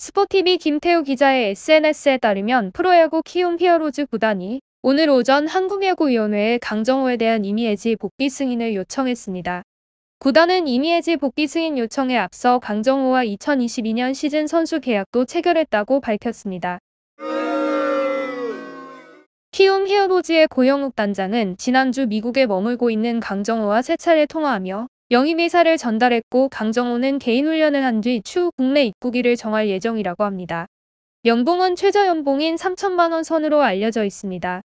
스포티비 김태우 기자의 SNS에 따르면 프로야구 키움 히어로즈 구단이 오늘 오전 한국야구위원회에 강정호에 대한 이미애지 복귀 승인을 요청했습니다. 구단은 이미애지 복귀 승인 요청에 앞서 강정호와 2022년 시즌 선수 계약도 체결했다고 밝혔습니다. 키움 히어로즈의 고영욱 단장은 지난주 미국에 머물고 있는 강정호와 세 차례 통화하며 영입 의사를 전달했고 강정호는 개인 훈련을 한 뒤 추후 국내 입국일을 정할 예정이라고 합니다. 연봉은 최저연봉인 3천만원 선으로 알려져 있습니다.